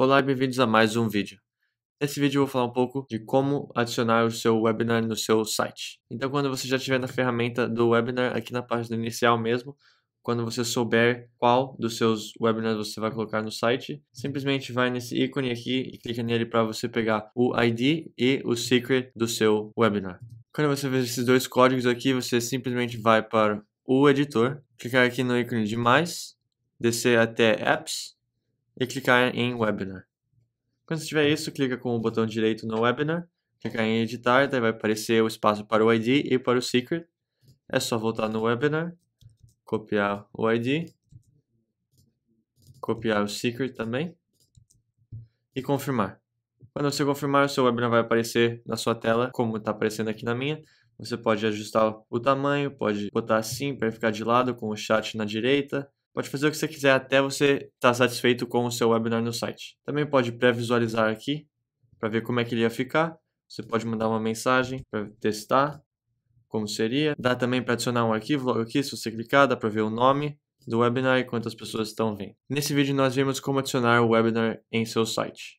Olá e bem-vindos a mais um vídeo. Nesse vídeo eu vou falar um pouco de como adicionar o seu webinar no seu site. Então quando você já estiver na ferramenta do webinar, aqui na página inicial mesmo, quando você souber qual dos seus webinars você vai colocar no site, simplesmente vai nesse ícone aqui e clica nele para você pegar o ID e o secret do seu webinar. Quando você ver esses dois códigos aqui, você simplesmente vai para o editor, clicar aqui no ícone de mais, descer até apps, e clicar em Webinar. Quando você tiver isso, clica com o botão direito no Webinar, clicar em Editar, daí vai aparecer o espaço para o ID e para o Secret. É só voltar no Webinar, copiar o ID, copiar o Secret também e confirmar. Quando você confirmar, o seu webinar vai aparecer na sua tela, como está aparecendo aqui na minha. Você pode ajustar o tamanho, pode botar assim para ficar de lado com o chat na direita, Pode fazer o que você quiser até você estar tá satisfeito com o seu webinar no site. Também pode pré-visualizar aqui para ver como é que ele ia ficar. Você pode mandar uma mensagem para testar como seria. Dá também para adicionar um arquivo logo aqui, se você clicar, dá para ver o nome do webinar e quantas pessoas estão vendo. Nesse vídeo nós vimos como adicionar o webinar em seu site.